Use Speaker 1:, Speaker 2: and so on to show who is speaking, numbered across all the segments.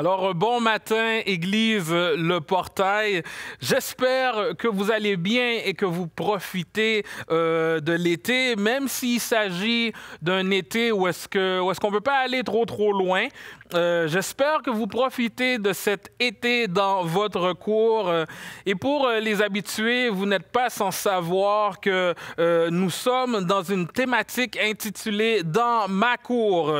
Speaker 1: Alors, euh, bon matin, Église Le Portail. J'espère que vous allez bien et que vous profitez euh, de l'été, même s'il s'agit d'un été où est-ce qu'on est ne peut pas aller trop, trop loin, euh, j'espère que vous profitez de cet été dans votre cours. Euh, et pour euh, les habitués, vous n'êtes pas sans savoir que nous sommes dans une thématique intitulée Dans ma cour,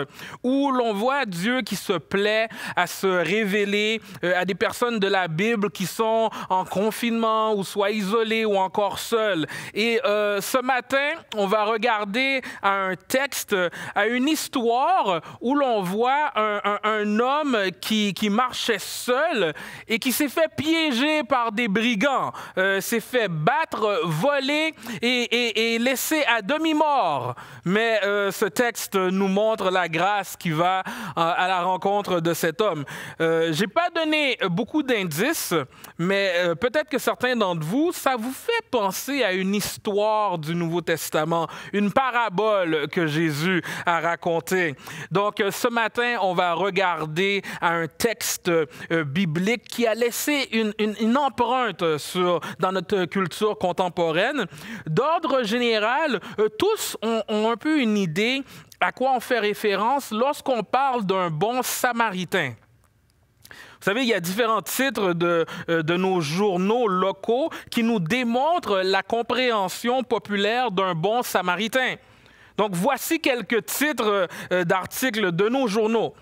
Speaker 1: où l'on voit Dieu qui se plaît à se révéler à des personnes de la Bible qui sont en confinement ou soit isolées ou encore seules. Et ce matin, on va regarder un texte, à une histoire où l'on voit un un homme qui, marchait seul et qui s'est fait piéger par des brigands, euh, s'est fait battre, voler et, et, laissé à demi-mort. Mais euh, ce texte nous montre la grâce qui va euh, à la rencontre de cet homme. Je J'ai pas donné beaucoup d'indices, mais peut-être que certains d'entre vous, ça vous fait penser à une histoire du Nouveau Testament, une parabole que Jésus a racontée. Donc ce matin, on va regarder regarder à un texte euh, biblique qui a laissé une, empreinte sur, dans notre culture contemporaine. D'ordre général, euh, tous ont, un peu une idée à quoi on fait référence lorsqu'on parle d'un bon samaritain. Vous savez, il y a différents titres de, euh, de, nos journaux locaux qui nous démontrent la compréhension populaire d'un bon samaritain. Donc voici quelques titres d'articles de nos journaux.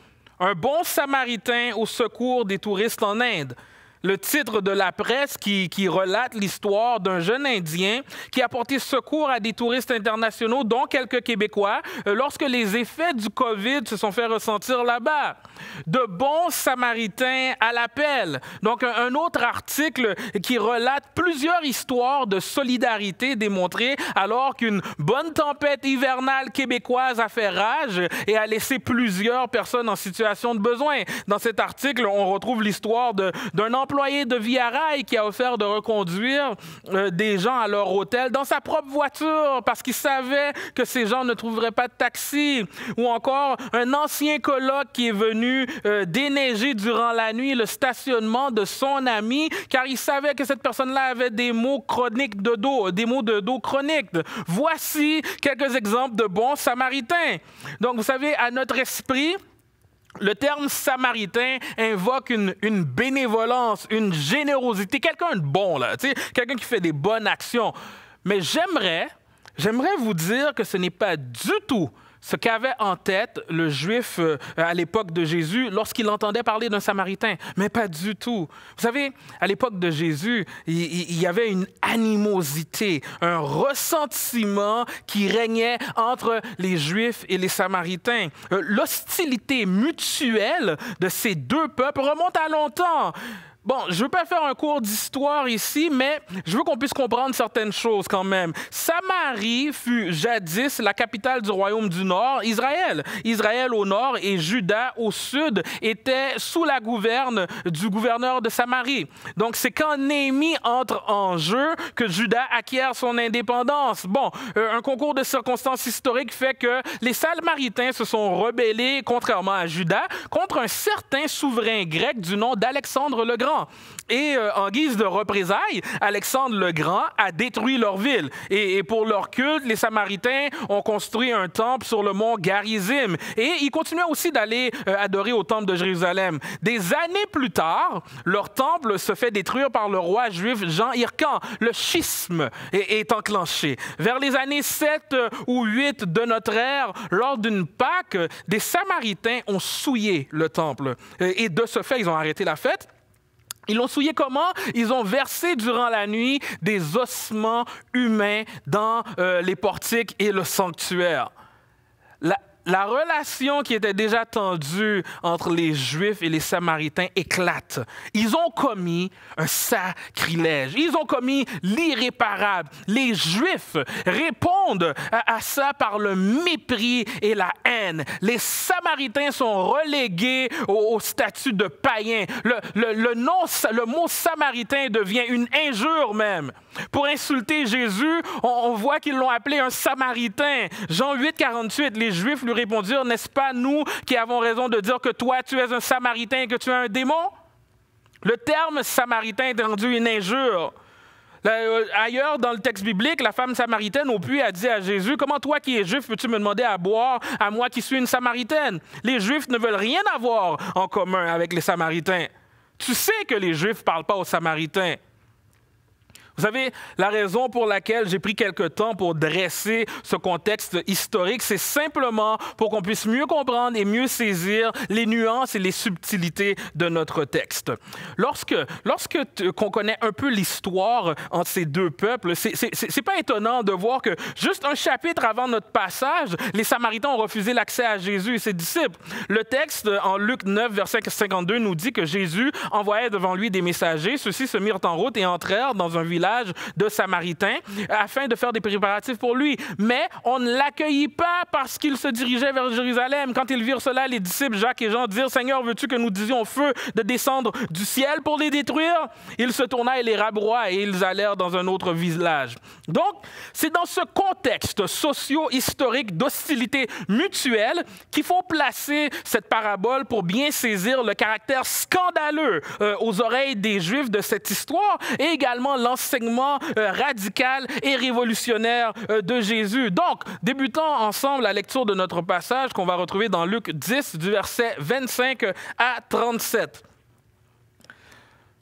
Speaker 1: Un bon samaritain au secours des touristes en Inde le titre de la presse qui, relate l'histoire d'un jeune Indien qui a porté secours à des touristes internationaux, dont quelques Québécois, euh, lorsque les effets du COVID se sont fait ressentir là-bas. De bons samaritains à l'appel. Donc, un autre article qui relate plusieurs histoires de solidarité démontrée alors qu'une bonne tempête hivernale québécoise a fait rage et a laissé plusieurs personnes en situation de besoin. Dans cet article, on retrouve l'histoire d'un employé de Via Rail qui a offert de reconduire euh, des gens à leur hôtel dans sa propre voiture parce qu'il savait que ces gens ne trouveraient pas de taxi. Ou encore un ancien colloque qui est venu euh, déneiger durant la nuit le stationnement de son ami car il savait que cette personne-là avait des maux chroniques de dos, des maux de dos chroniques. Voici quelques exemples de bons samaritains. Donc vous savez, à notre esprit, le terme samaritain invoque une, bénévolence, une générosité, quelqu'un de bon, là, quelqu'un qui fait des bonnes actions. Mais j'aimerais, j'aimerais vous dire que ce n'est pas du tout ce qu'avait en tête le juif euh, à l'époque de Jésus lorsqu'il entendait parler d'un samaritain, mais pas du tout. Vous savez, à l'époque de Jésus, il y avait une animosité, un ressentiment qui régnait entre les juifs et les samaritains. Euh, l'hostilité mutuelle de ces deux peuples remonte à longtemps. Bon, je ne veux pas faire un cours d'histoire ici, mais je veux qu'on puisse comprendre certaines choses quand même. Samarie fut jadis la capitale du royaume du Nord, Israël. Israël au nord et Juda au sud étaient sous la gouverne du gouverneur de Samarie. Donc c'est quand Néhémie entre en jeu que Juda acquiert son indépendance. Bon, euh, un concours de circonstances historiques fait que les Samaritains se sont rebellés, contrairement à Juda, contre un certain souverain grec du nom d'Alexandre le Grand. Et euh, en guise de représailles, Alexandre le Grand a détruit leur ville. Et, pour leur culte, les Samaritains ont construit un temple sur le mont Garizim. Et ils continuaient aussi d'aller euh, adorer au temple de Jérusalem. Des années plus tard, leur temple se fait détruire par le roi juif Jean Hircan. Le schisme est, est enclenché. Vers les années 7 euh, ou 8 de notre ère, lors d'une Pâque, des Samaritains ont souillé le temple. Et de ce fait, ils ont arrêté la fête. Ils l'ont souillé comment? Ils ont versé durant la nuit des ossements humains dans euh, les portiques et le sanctuaire la relation qui était déjà tendue entre les Juifs et les Samaritains éclate. Ils ont commis un sacrilège. Ils ont commis l'irréparable. Les Juifs répondent à, ça par le mépris et la haine. Les Samaritains sont relégués au, statut de païens. Le, nom, le mot samaritain devient une injure même. Pour insulter Jésus, on, voit qu'ils l'ont appelé un Samaritain. Jean 8, 48, les Juifs lui répondirent, n'est-ce pas nous qui avons raison de dire que toi, tu es un Samaritain et que tu es un démon? Le terme Samaritain est rendu une injure. Euh, ailleurs dans le texte biblique, la femme samaritaine au puits a dit à Jésus, comment toi qui es juif peux-tu me demander à boire à moi qui suis une samaritaine Les juifs ne veulent rien avoir en commun avec les samaritains. Tu sais que les juifs ne parlent pas aux samaritains. Vous savez, la raison pour laquelle j'ai pris quelques temps pour dresser ce contexte historique, c'est simplement pour qu'on puisse mieux comprendre et mieux saisir les nuances et les subtilités de notre texte. Lorsque, lorsque qu'on connaît un peu l'histoire entre ces deux peuples, c'est pas étonnant de voir que juste un chapitre avant notre passage, les Samaritains ont refusé l'accès à Jésus et ses disciples. Le texte en Luc 9, verset 52 nous dit que Jésus envoyait devant lui des messagers. Ceux-ci se mirent en route et entrèrent dans un village de Samaritain afin de faire des préparatifs pour lui. Mais on ne l'accueillit pas parce qu'il se dirigeait vers Jérusalem. Quand ils virent cela, les disciples Jacques et Jean dirent, Seigneur, veux-tu que nous disions au feu de descendre du ciel pour les détruire? Il se tourna et les rabroua et ils allèrent dans un autre village. Donc, c'est dans ce contexte socio-historique d'hostilité mutuelle qu'il faut placer cette parabole pour bien saisir le caractère scandaleux euh, aux oreilles des Juifs de cette histoire et également l'enseignement euh, radical et révolutionnaire euh, de Jésus. Donc, débutons ensemble la lecture de notre passage qu'on va retrouver dans Luc 10, du verset 25 à 37.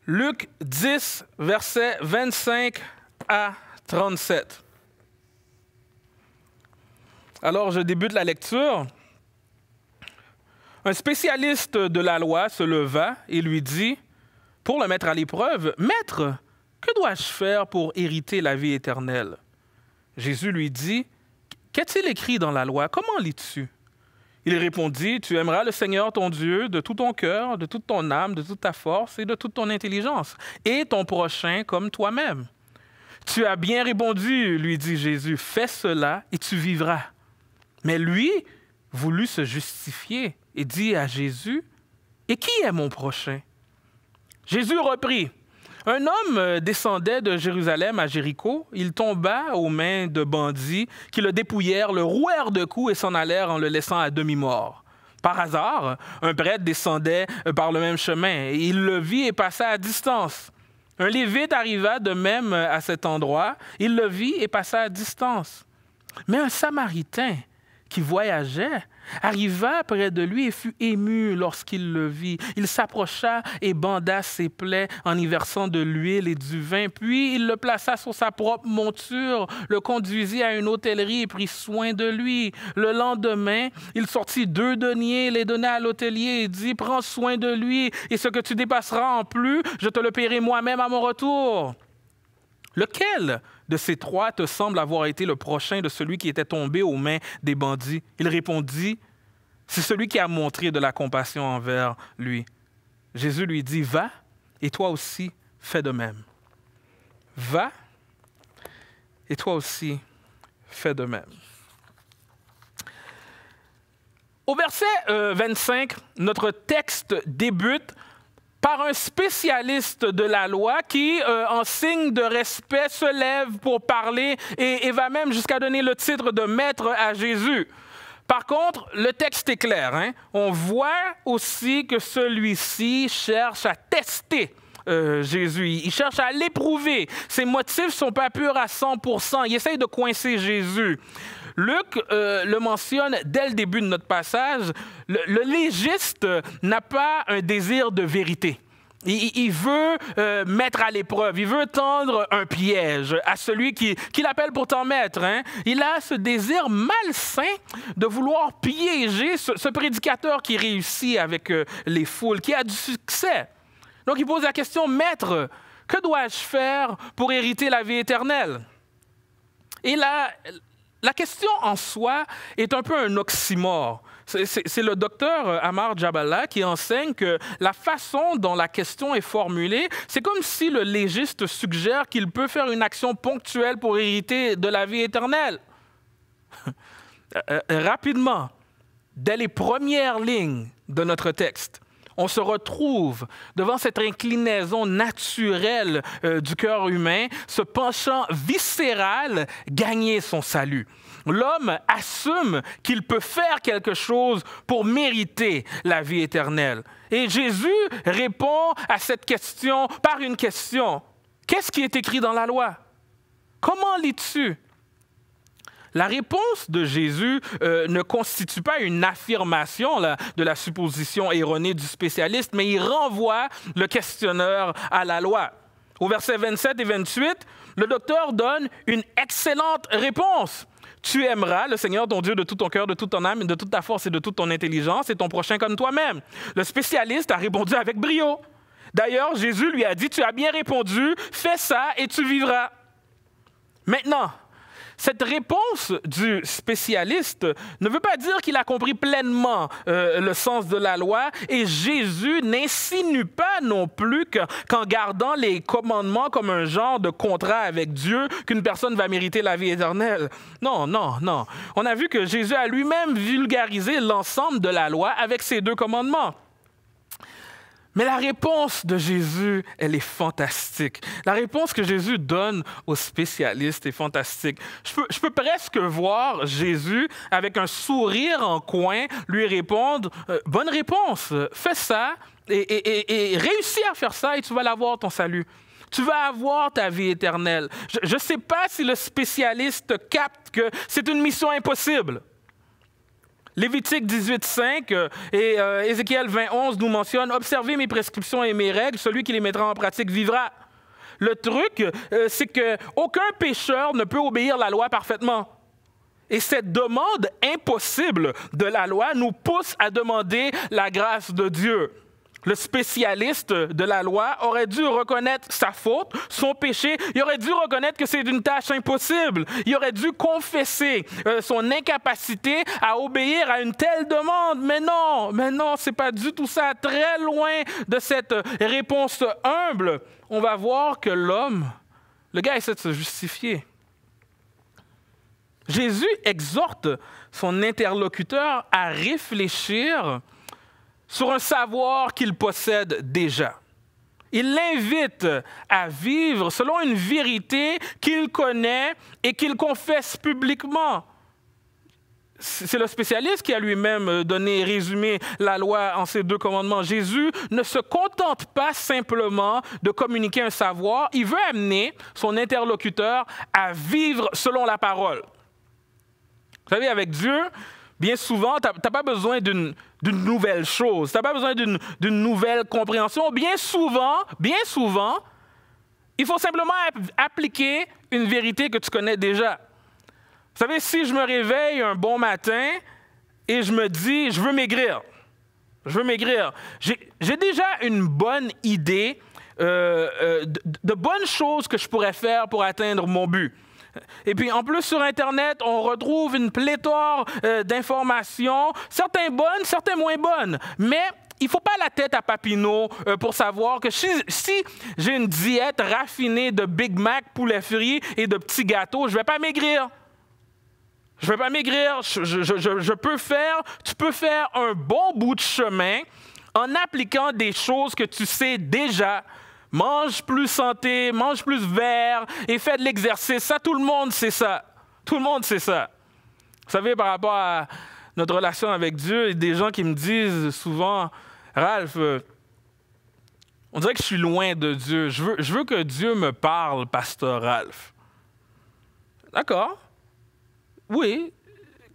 Speaker 1: Luc 10, verset 25 à 37. Alors, je débute la lecture. Un spécialiste de la loi se leva et lui dit, pour le mettre à l'épreuve, Maître, que dois-je faire pour hériter la vie éternelle Jésus lui dit, Qu'est-il écrit dans la loi Comment lis-tu Il répondit, Tu aimeras le Seigneur ton Dieu de tout ton cœur, de toute ton âme, de toute ta force et de toute ton intelligence, et ton prochain comme toi-même. Tu as bien répondu, lui dit Jésus, fais cela et tu vivras. Mais lui voulut se justifier et dit à Jésus, Et qui est mon prochain Jésus reprit, un homme euh, descendait de Jérusalem à Jéricho. Il tomba aux mains de bandits qui le dépouillèrent, le rouèrent de coups et s'en allèrent en le laissant à demi-mort. Par hasard, un prêtre descendait euh, par le même chemin. Il le vit et passa à distance. Un lévite arriva de même euh, à cet endroit. Il le vit et passa à distance. Mais un samaritain qui voyageait arriva près de lui et fut ému lorsqu'il le vit. Il s'approcha et banda ses plaies en y versant de l'huile et du vin. Puis il le plaça sur sa propre monture, le conduisit à une hôtellerie et prit soin de lui. Le lendemain, il sortit deux deniers, les donna à l'hôtelier et dit, prends soin de lui, et ce que tu dépasseras en plus, je te le paierai moi-même à mon retour. Lequel de ces trois te semble avoir été le prochain de celui qui était tombé aux mains des bandits Il répondit, C'est celui qui a montré de la compassion envers lui. Jésus lui dit, Va, et toi aussi, fais de même. Va, et toi aussi, fais de même. Au verset 25, euh, notre texte débute par un spécialiste de la loi qui, euh, en signe de respect, se lève pour parler et, va même jusqu'à donner le titre de maître à Jésus. Par contre, le texte est clair. Hein. On voit aussi que celui-ci cherche à tester euh, Jésus. Il cherche à l'éprouver. Ses motifs ne sont pas purs à 100 Il essaye de coincer Jésus. Luc euh, le mentionne dès le début de notre passage. le légiste n'a pas un désir de vérité. Il, veut euh, mettre à l'épreuve, il veut tendre un piège à celui qu'il qui appelle pourtant maître. Hein. Il a ce désir malsain de vouloir piéger ce, prédicateur qui réussit avec euh, les foules, qui a du succès. Donc il pose la question, maître, que dois-je faire pour hériter la vie éternelle? Et la question en soi est un peu un oxymore. C'est le docteur euh, Amar Jabala qui enseigne que la façon dont la question est formulée, c'est comme si le légiste suggère qu'il peut faire une action ponctuelle pour hériter de la vie éternelle. Euh, euh, rapidement, dès les premières lignes de notre texte, on se retrouve devant cette inclinaison naturelle euh, du cœur humain, ce penchant viscéral, gagner son salut. L'homme assume qu'il peut faire quelque chose pour mériter la vie éternelle. Et Jésus répond à cette question par une question. Qu'est-ce qui est écrit dans la loi? Comment lis-tu? La réponse de Jésus euh, ne constitue pas une affirmation de la supposition erronée du spécialiste, mais il renvoie le questionneur à la loi. Au verset 27 et 28, le docteur donne une excellente réponse. Tu aimeras le Seigneur ton Dieu de tout ton cœur, de toute ton âme, de toute ta force et de toute ton intelligence et ton prochain comme toi-même. Le spécialiste a répondu avec brio. D'ailleurs, Jésus lui a dit, tu as bien répondu, fais ça et tu vivras. Maintenant, cette réponse du spécialiste ne veut pas dire qu'il a compris pleinement euh, le sens de la loi et Jésus n'insinue pas non plus qu'en gardant les commandements comme un genre de contrat avec Dieu, qu'une personne va mériter la vie éternelle. Non, non, non. On a vu que Jésus a lui-même vulgarisé l'ensemble de la loi avec ses deux commandements. Mais la réponse de Jésus, elle est fantastique. La réponse que Jésus donne aux spécialistes est fantastique. Je peux, presque voir Jésus, avec un sourire en coin, lui répondre, euh, bonne réponse, fais ça et, et, réussis à faire ça et tu vas l'avoir, ton salut. Tu vas avoir ta vie éternelle. Je ne sais pas si le spécialiste capte que c'est une mission impossible. Lévitique 18.5 euh, et euh, Ézéchiel 20.11 nous mentionnent, Observez mes prescriptions et mes règles, celui qui les mettra en pratique vivra. Le truc, euh, c'est qu'aucun pécheur ne peut obéir la loi parfaitement. Et cette demande impossible de la loi nous pousse à demander la grâce de Dieu le spécialiste de la loi, aurait dû reconnaître sa faute, son péché. Il aurait dû reconnaître que c'est une tâche impossible. Il aurait dû confesser euh, son incapacité à obéir à une telle demande. Mais non, mais non, c'est pas du tout ça. Très loin de cette réponse humble, on va voir que l'homme, le gars essaie de se justifier. Jésus exhorte son interlocuteur à réfléchir sur un savoir qu'il possède déjà. Il l'invite à vivre selon une vérité qu'il connaît et qu'il confesse publiquement. C'est le spécialiste qui a lui-même euh, donné et résumé la loi en ces deux commandements. Jésus ne se contente pas simplement de communiquer un savoir, il veut amener son interlocuteur à vivre selon la parole. Vous savez, avec Dieu, Bien souvent, tu n'as pas besoin d'une nouvelle chose, tu n'as pas besoin d'une nouvelle compréhension. Bien souvent, bien souvent, il faut simplement appliquer une vérité que tu connais déjà. Vous savez, si je me réveille un bon matin et je me dis, je veux maigrir, je veux maigrir, j'ai déjà une bonne idée euh, euh, de bonnes choses que je pourrais faire pour atteindre mon but. Et puis en plus sur Internet, on retrouve une pléthore euh, d'informations, certaines bonnes, certaines moins bonnes. Mais il ne faut pas la tête à Papineau euh, pour savoir que si, j'ai une diète raffinée de Big Mac, poulet frit et de petits gâteaux, je ne vais pas maigrir. Je ne vais pas maigrir. je peux faire, tu peux faire un bon bout de chemin en appliquant des choses que tu sais déjà, Mange plus santé, mange plus vert et fais de l'exercice. Ça, tout le monde sait ça. Tout le monde sait ça. Vous savez, par rapport à notre relation avec Dieu, il y a des gens qui me disent souvent, Ralph, euh, on dirait que je suis loin de Dieu. Je veux, que Dieu me parle, pasteur Ralph. D'accord. Oui.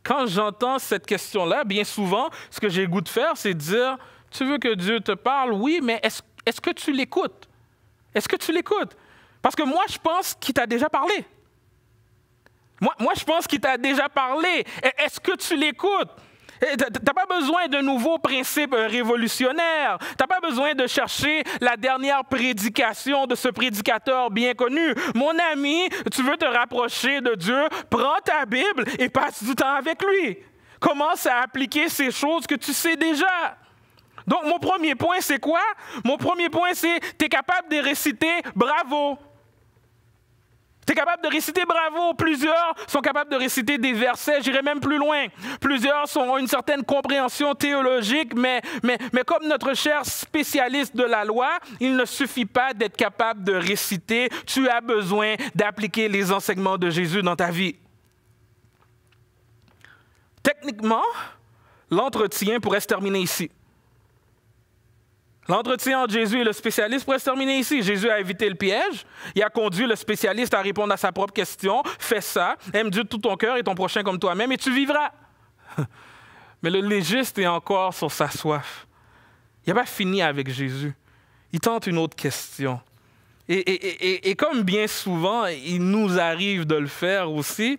Speaker 1: Quand j'entends cette question-là, bien souvent, ce que j'ai le goût de faire, c'est de dire, tu veux que Dieu te parle, oui, mais est-ce que tu l'écoutes? Est-ce que tu l'écoutes Parce que moi, je pense qu'il t'a déjà parlé. Moi, je pense qu'il t'a déjà parlé. E-, est-ce que tu l'écoutes e, tu n'as pas besoin de nouveaux principes euh, révolutionnaires. Tu n'as pas besoin de chercher la dernière prédication de ce prédicateur bien connu. Mon ami, tu veux te rapprocher de Dieu, prends ta Bible et passe du temps avec lui. Commence à appliquer ces choses que tu sais déjà. Donc, mon premier point, c'est quoi? Mon premier point, c'est tu es capable de réciter bravo. Tu es capable de réciter bravo. Plusieurs sont capables de réciter des versets, j'irai même plus loin. Plusieurs ont une certaine compréhension théologique, mais, mais, mais comme notre cher spécialiste de la loi, il ne suffit pas d'être capable de réciter. Tu as besoin d'appliquer les enseignements de Jésus dans ta vie. Techniquement, l'entretien pourrait se terminer ici. L'entretien entre Jésus et le spécialiste pourrait se terminer ici. Jésus a évité le piège. Il a conduit le spécialiste à répondre à sa propre question. Fais ça. Aime Dieu de tout ton cœur et ton prochain comme toi-même et tu vivras. Mais le légiste est encore sur sa soif. Il n'a pas fini avec Jésus. Il tente une autre question. Et, et, comme bien souvent, il nous arrive de le faire aussi,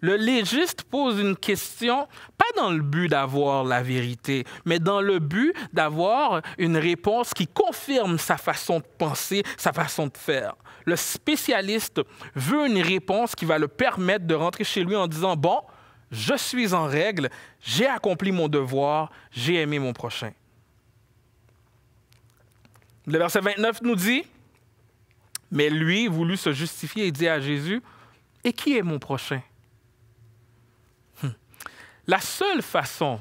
Speaker 1: le légiste pose une question, pas dans le but d'avoir la vérité, mais dans le but d'avoir une réponse qui confirme sa façon de penser, sa façon de faire. Le spécialiste veut une réponse qui va le permettre de rentrer chez lui en disant, bon, je suis en règle, j'ai accompli mon devoir, j'ai aimé mon prochain. Le verset 29 nous dit, mais lui voulut se justifier et dit à Jésus, et qui est mon prochain? La seule façon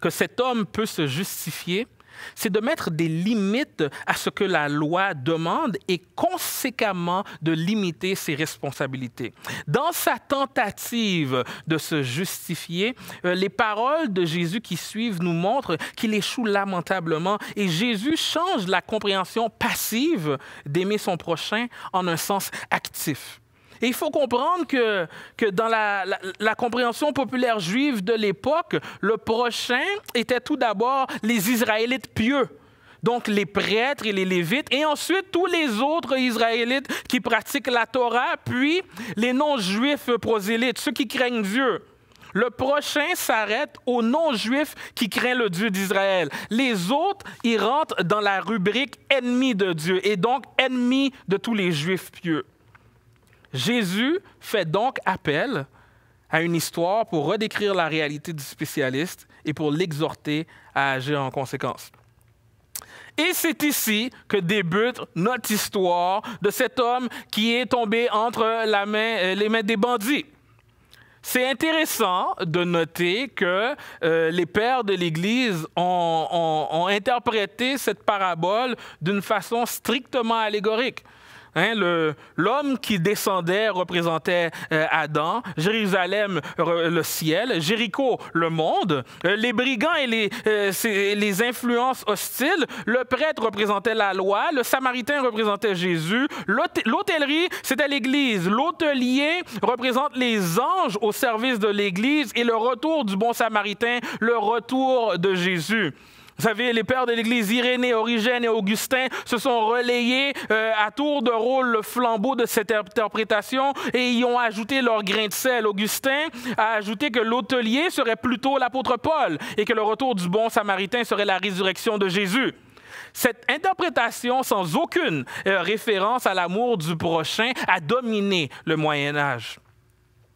Speaker 1: que cet homme peut se justifier, c'est de mettre des limites à ce que la loi demande et conséquemment de limiter ses responsabilités. Dans sa tentative de se justifier, euh, les paroles de Jésus qui suivent nous montrent qu'il échoue lamentablement et Jésus change la compréhension passive d'aimer son prochain en un sens actif. Et il faut comprendre que, que dans la, compréhension populaire juive de l'époque, le prochain était tout d'abord les Israélites pieux donc les prêtres et les lévites, et ensuite tous les autres Israélites qui pratiquent la Torah, puis les non-juifs prosélytes, ceux qui craignent Dieu. Le prochain s'arrête aux non-juifs qui craignent le Dieu d'Israël. Les autres, ils rentrent dans la rubrique ennemis de Dieu, et donc ennemis de tous les juifs pieux. Jésus fait donc appel à une histoire pour redécrire la réalité du spécialiste et pour l'exhorter à agir en conséquence. Et c'est ici que débute notre histoire de cet homme qui est tombé entre euh, les mains des bandits. C'est intéressant de noter que euh, les pères de l'Église ont interprété cette parabole d'une façon strictement allégorique. Hein, l'homme qui descendait représentait euh, Adam, Jérusalem le ciel, Jéricho le monde, euh, les brigands et euh, les, influences hostiles, le prêtre représentait la loi, le samaritain représentait Jésus, l'hôtellerie c'était l'Église, l'hôtelier représente les anges au service de l'Église et le retour du bon samaritain, le retour de Jésus. Vous savez, les pères de l'Église, Irénée, Origène et Augustin, se sont relayés euh, à tour de rôle le flambeau de cette interprétation et y ont ajouté leur grain de sel. Augustin a ajouté que l'hôtelier serait plutôt l'apôtre Paul et que le retour du bon samaritain serait la résurrection de Jésus. Cette interprétation, sans aucune euh, référence à l'amour du prochain, a dominé le Moyen Âge.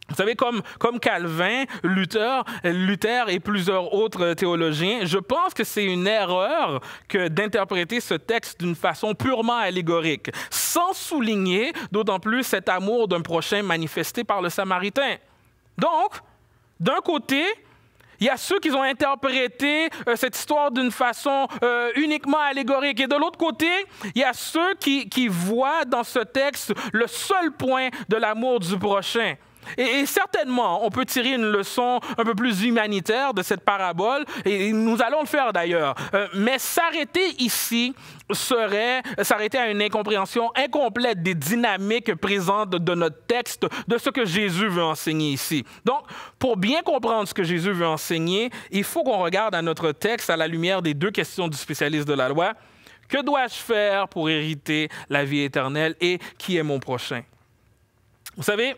Speaker 1: Vous savez, comme, comme Calvin, Luther, Luther et plusieurs autres théologiens, je pense que c'est une erreur que d'interpréter ce texte d'une façon purement allégorique, sans souligner d'autant plus cet amour d'un prochain manifesté par le Samaritain. Donc, d'un côté, il y a ceux qui ont interprété euh, cette histoire d'une façon euh, uniquement allégorique. Et de l'autre côté, il y a ceux qui voient dans ce texte le seul point de l'amour du prochain. Et, certainement, on peut tirer une leçon un peu plus humanitaire de cette parabole, et nous allons le faire d'ailleurs. Euh, mais s'arrêter ici serait s'arrêter à une incompréhension incomplète des dynamiques présentes de notre texte, de ce que Jésus veut enseigner ici. Donc, pour bien comprendre ce que Jésus veut enseigner, il faut qu'on regarde à notre texte à la lumière des deux questions du spécialiste de la loi. Que dois-je faire pour hériter la vie éternelle et qui est mon prochain? Vous savez,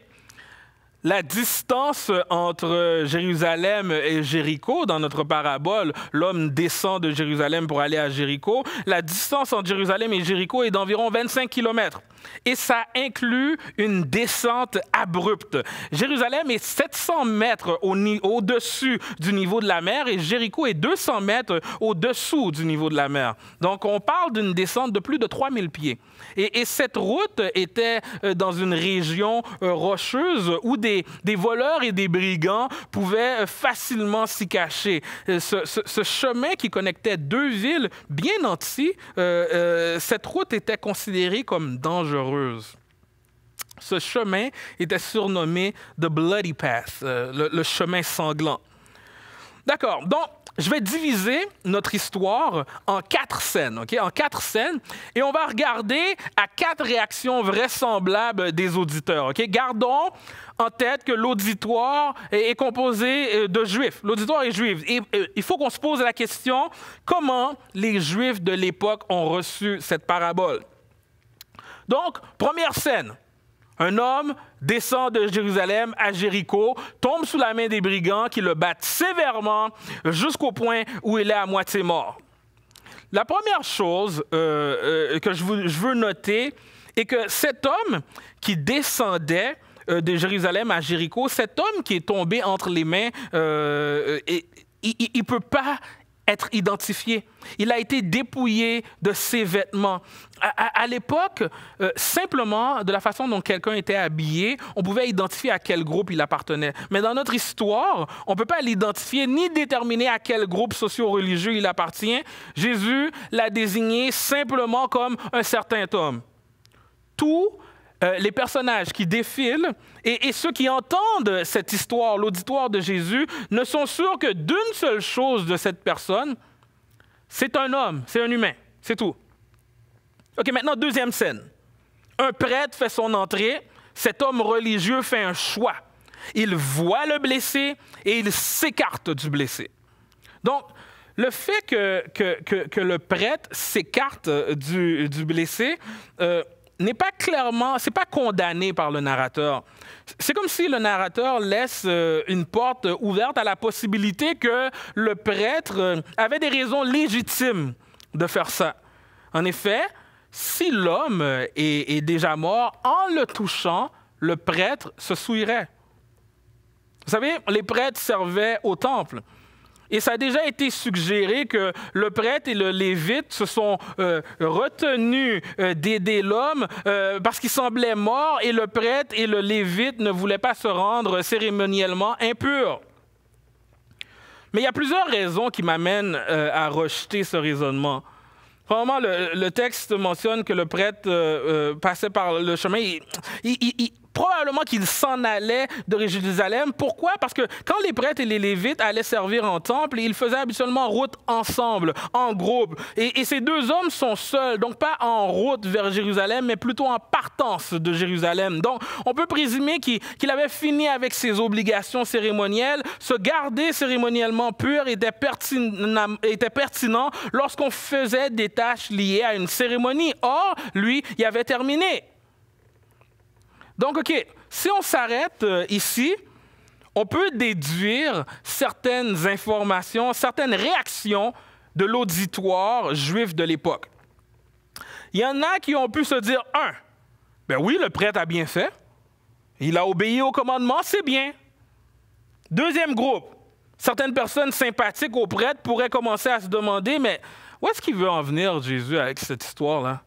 Speaker 1: la distance entre Jérusalem et Jéricho, dans notre parabole, l'homme descend de Jérusalem pour aller à Jéricho, la distance entre Jérusalem et Jéricho est d'environ 25 kilomètres et ça inclut une descente abrupte. Jérusalem est 700 mètres au-dessus du niveau de la mer et Jéricho est 200 mètres au-dessous du niveau de la mer. Donc on parle d'une descente de plus de 3000 pieds. Et, cette route était euh, dans une région euh, rocheuse où des, voleurs et des brigands pouvaient euh, facilement s'y cacher. Ce, chemin qui connectait deux villes bien nantis, cette route était considérée comme dangereuse ce chemin était surnommé The Bloody Path, euh, le, le chemin sanglant. D'accord, donc je vais diviser notre histoire en quatre scènes, OK? En quatre scènes, et on va regarder à quatre réactions vraisemblables des auditeurs, OK? Gardons en tête que l'auditoire est, composé euh, de juifs. L'auditoire est juif. Et euh, il faut qu'on se pose la question, comment les juifs de l'époque ont reçu cette parabole? Donc, première scène. Un homme descend de Jérusalem à Jéricho, tombe sous la main des brigands qui le battent sévèrement jusqu'au point où il est à moitié mort. La première chose euh, euh, que je, veux noter est que cet homme qui descendait euh, de Jérusalem à Jéricho, cet homme qui est tombé entre les mains, il ne peut pas être identifié. Il a été dépouillé de ses vêtements. À, l'époque, euh, simplement de la façon dont quelqu'un était habillé, on pouvait identifier à quel groupe il appartenait. Mais dans notre histoire, on ne peut pas l'identifier ni déterminer à quel groupe socio-religieux il appartient. Jésus l'a désigné simplement comme un certain homme. Tout euh, les personnages qui défilent et, ceux qui entendent cette histoire, l'auditoire de Jésus, ne sont sûrs que d'une seule chose de cette personne, c'est un homme, c'est un humain, c'est tout. OK, maintenant, deuxième scène. Un prêtre fait son entrée, cet homme religieux fait un choix. Il voit le blessé et il s'écarte du blessé. Donc, le fait que, que, le prêtre s'écarte du, blessé, euh, n'est pas clairement, c'est pas condamné par le narrateur. C'est comme si le narrateur laisse euh, une porte ouverte à la possibilité que le prêtre euh, avait des raisons légitimes de faire ça. En effet, si l'homme euh, est, est déjà mort, en le touchant, le prêtre se souillerait. Vous savez, les prêtres servaient au temple. Et ça a déjà été suggéré que le prêtre et le lévite se sont euh, retenus euh, d'aider l'homme euh, parce qu'il semblait mort et le prêtre et le lévite ne voulaient pas se rendre cérémoniellement impurs. Mais il y a plusieurs raisons qui m'amènent à rejeter ce raisonnement. Premièrement, le, texte mentionne que le prêtre passait par le chemin. il, probablement qu'il s'en allait de Jérusalem. Pourquoi? Parce que quand les prêtres et les lévites allaient servir en temple, ils faisaient habituellement route ensemble, en groupe. Et, ces deux hommes sont seuls, donc pas en route vers Jérusalem, mais plutôt en partance de Jérusalem. Donc, on peut présumer qu'il avait fini avec ses obligations cérémonielles. Se garder cérémoniellement pur était était pertinent lorsqu'on faisait des tâches liées à une cérémonie. Or, lui, il avait terminé. Donc, OK, si on s'arrête euh, ici, on peut déduire certaines informations, certaines réactions de l'auditoire juif de l'époque. Il y en a qui ont pu se dire, un, ben oui, le prêtre a bien fait, il a obéi au commandement, c'est bien. Deuxième groupe, certaines personnes sympathiques au prêtre pourraient commencer à se demander, mais où est-ce qu'il veut en venir Jésus avec cette histoire-là?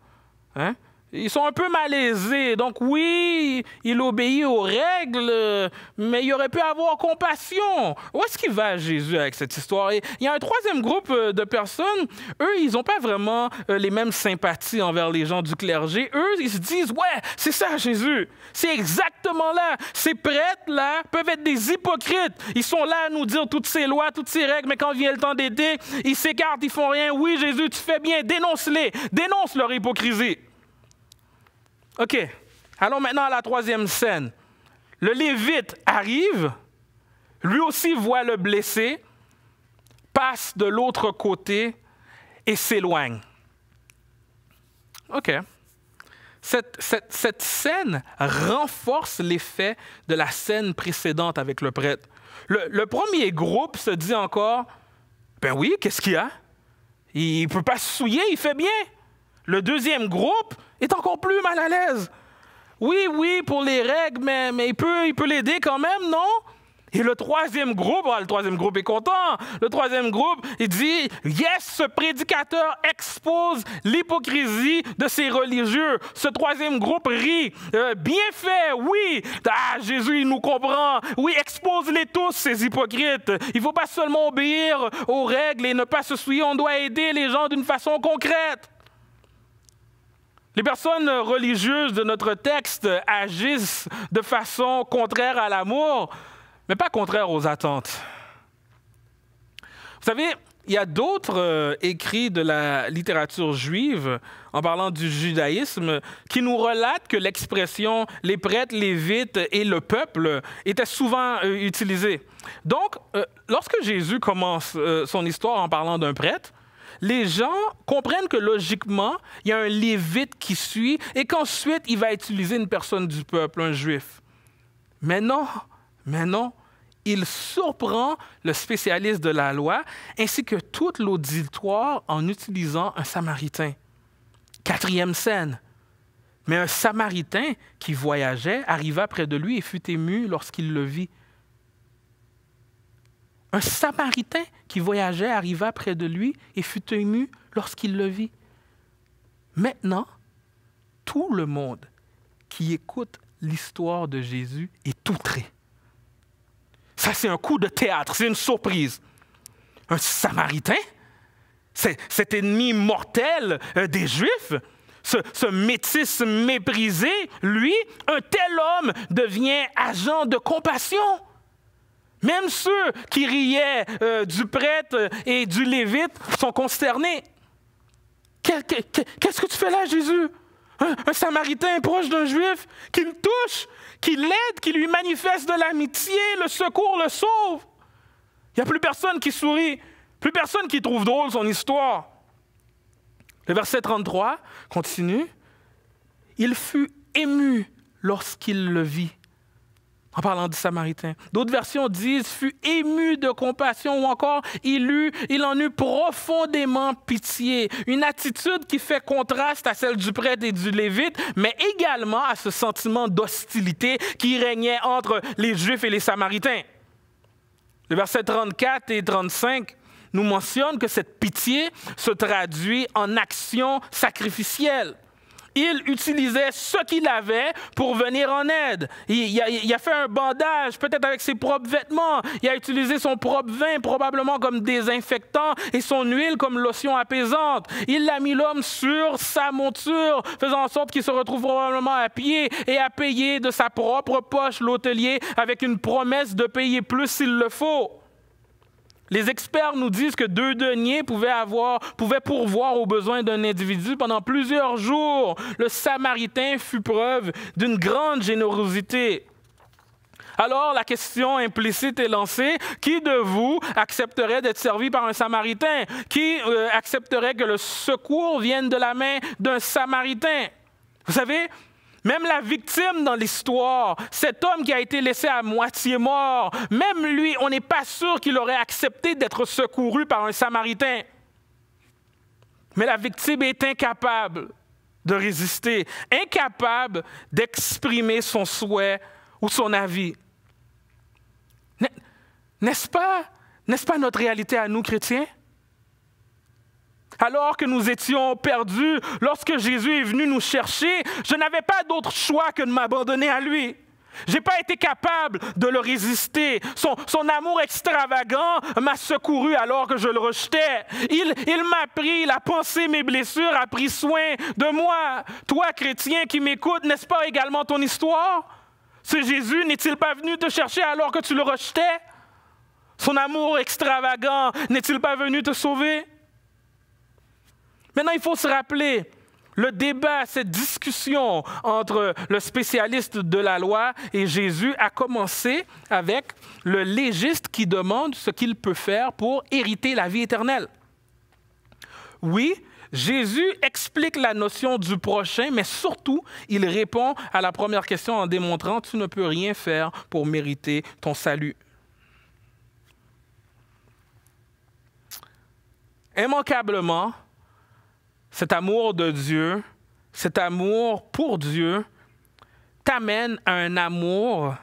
Speaker 1: Hein? Ils sont un peu malaisés. Donc oui, il obéit aux règles, mais il aurait pu avoir compassion. Où est-ce qu'il va Jésus avec cette histoire? il y a un troisième groupe euh, de personnes. Eux, ils n'ont pas vraiment euh, les mêmes sympathies envers les gens du clergé. Eux, ils se disent, ouais, c'est ça Jésus. C'est exactement là. Ces prêtres-là peuvent être des hypocrites. Ils sont là à nous dire toutes ces lois, toutes ces règles, mais quand vient le temps d'aider, ils s'écartent, ils font rien. Oui Jésus, tu fais bien, dénonce-les. Dénonce leur hypocrisie. OK. Allons maintenant à la troisième scène. Le Lévite arrive, lui aussi voit le blessé, passe de l'autre côté et s'éloigne. OK. Cette, scène renforce l'effet de la scène précédente avec le prêtre. Le, premier groupe se dit encore, ben oui, qu'est-ce qu'il y a? Il ne peut pas se souiller, il fait bien. Le deuxième groupe est encore plus mal à l'aise. Oui, oui, pour les règles, mais, il peut il peut l'aider quand même, non? Et le troisième groupe, ah, le troisième groupe est content. Le troisième groupe, il dit, yes, ce prédicateur expose l'hypocrisie de ces religieux. Ce troisième groupe rit. Euh, bien fait, oui. Ah, Jésus, il nous comprend. Oui, expose-les tous, ces hypocrites. Il ne faut pas seulement obéir aux règles et ne pas se souiller. On doit aider les gens d'une façon concrète. Les personnes religieuses de notre texte agissent de façon contraire à l'amour, mais pas contraire aux attentes. Vous savez, il y a d'autres euh, écrits de la littérature juive, en parlant du judaïsme, qui nous relatent que l'expression les prêtres, les vites et le peuple était souvent euh, utilisée. Donc, euh, lorsque Jésus commence son histoire en parlant d'un prêtre, les gens comprennent que logiquement, il y a un lévite qui suit et qu'ensuite, il va utiliser une personne du peuple, un juif. Mais non, mais non, il surprend le spécialiste de la loi ainsi que toute l'auditoire en utilisant un samaritain. Quatrième scène. Mais un samaritain qui voyageait arriva près de lui et fut ému lorsqu'il le vit. Un Samaritain qui voyageait arriva près de lui et fut ému lorsqu'il le vit. Maintenant, tout le monde qui écoute l'histoire de Jésus est outré. Ça, c'est un coup de théâtre, c'est une surprise. Un Samaritain, cet ennemi mortel euh, des Juifs, ce, ce, métis méprisé, lui, un tel homme devient agent de compassion. Même ceux qui riaient euh, du prêtre euh, et du lévite sont consternés. Qu'est-ce que tu fais là, Jésus? Un, samaritain proche d'un juif qui le touche, qui l'aide, qui lui manifeste de l'amitié, le secours, le sauve. Il n'y a plus personne qui sourit, plus personne qui trouve drôle son histoire. Le verset 33 continue. Il fut ému lorsqu'il le vit en parlant du Samaritain. D'autres versions disent fut ému de compassion ou encore il, il en eut profondément pitié. Une attitude qui fait contraste à celle du prêtre et du lévite, mais également à ce sentiment d'hostilité qui régnait entre les Juifs et les Samaritains. Le verset 34 et 35 nous mentionnent que cette pitié se traduit en action sacrificielle il utilisait ce qu'il avait pour venir en aide. Il, a, a, fait un bandage, peut-être avec ses propres vêtements. Il a utilisé son propre vin, probablement comme désinfectant, et son huile comme lotion apaisante. Il a mis l'homme sur sa monture, faisant en sorte qu'il se retrouve probablement à pied et à payer de sa propre poche l'hôtelier avec une promesse de payer plus s'il le faut. Les experts nous disent que deux deniers pouvaient, avoir, pouvaient pourvoir aux besoins d'un individu pendant plusieurs jours. Le Samaritain fut preuve d'une grande générosité. Alors la question implicite est lancée, qui de vous accepterait d'être servi par un Samaritain? Qui euh, accepterait que le secours vienne de la main d'un Samaritain? Vous savez, même la victime dans l'histoire, cet homme qui a été laissé à moitié mort, même lui, on n'est pas sûr qu'il aurait accepté d'être secouru par un Samaritain. Mais la victime est incapable de résister, incapable d'exprimer son souhait ou son avis. N'est-ce pas, n'est-ce pas notre réalité à nous, chrétiens? Alors que nous étions perdus, lorsque Jésus est venu nous chercher, je n'avais pas d'autre choix que de m'abandonner à lui. J'ai pas été capable de le résister. Son, amour extravagant m'a secouru alors que je le rejetais. Il, m'a pris, il a pensé mes blessures, a pris soin de moi. Toi, chrétien qui m'écoutes, n'est-ce pas également ton histoire? Ce Jésus n'est-il pas venu te chercher alors que tu le rejetais? Son amour extravagant n'est-il pas venu te sauver? Maintenant, il faut se rappeler le débat, cette discussion entre le spécialiste de la loi et Jésus a commencé avec le légiste qui demande ce qu'il peut faire pour hériter la vie éternelle. Oui, Jésus explique la notion du prochain, mais surtout, il répond à la première question en démontrant, tu ne peux rien faire pour mériter ton salut. Immanquablement, cet amour de Dieu, cet amour pour Dieu, t'amène à un amour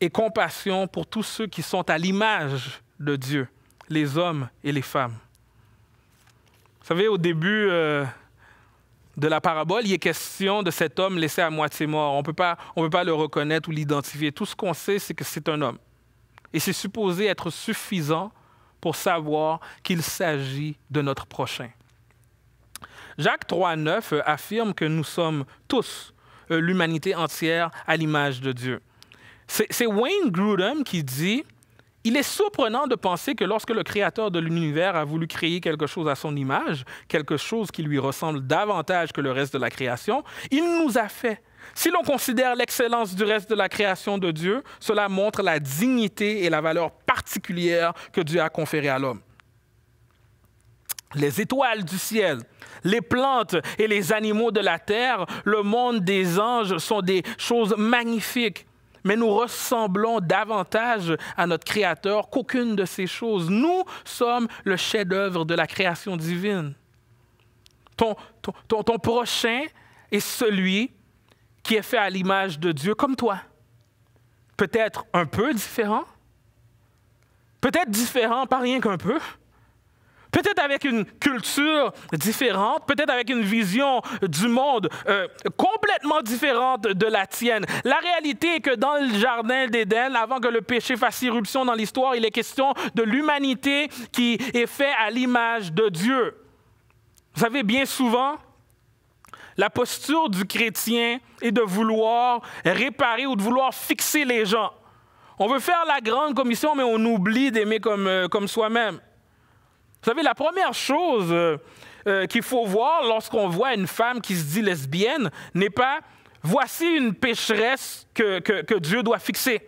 Speaker 1: et compassion pour tous ceux qui sont à l'image de Dieu, les hommes et les femmes. Vous savez, au début euh, de la parabole, il est question de cet homme laissé à moitié mort. On ne peut pas le reconnaître ou l'identifier. Tout ce qu'on sait, c'est que c'est un homme. Et c'est supposé être suffisant pour savoir qu'il s'agit de notre prochain. Jacques 3.9 euh, affirme que nous sommes tous, euh, l'humanité entière, à l'image de Dieu. C'est Wayne Grudem qui dit, il est surprenant de penser que lorsque le créateur de l'univers a voulu créer quelque chose à son image, quelque chose qui lui ressemble davantage que le reste de la création, il nous a fait. Si l'on considère l'excellence du reste de la création de Dieu, cela montre la dignité et la valeur particulière que Dieu a conférée à l'homme les étoiles du ciel, les plantes et les animaux de la terre, le monde des anges sont des choses magnifiques, mais nous ressemblons davantage à notre Créateur qu'aucune de ces choses. Nous sommes le chef-d'œuvre de la création divine. Ton, prochain est celui qui est fait à l'image de Dieu comme toi. Peut-être un peu différent, peut-être différent, pas rien qu'un peu peut-être avec une culture différente, peut-être avec une vision du monde euh, complètement différente de la tienne. La réalité est que dans le jardin d'Éden, avant que le péché fasse irruption dans l'histoire, il est question de l'humanité qui est faite à l'image de Dieu. Vous savez, bien souvent, la posture du chrétien est de vouloir réparer ou de vouloir fixer les gens. On veut faire la grande commission, mais on oublie d'aimer comme, euh, comme soi-même. Vous savez, la première chose euh, euh, qu'il faut voir lorsqu'on voit une femme qui se dit lesbienne n'est pas voici une pécheresse que, que, Dieu doit fixer.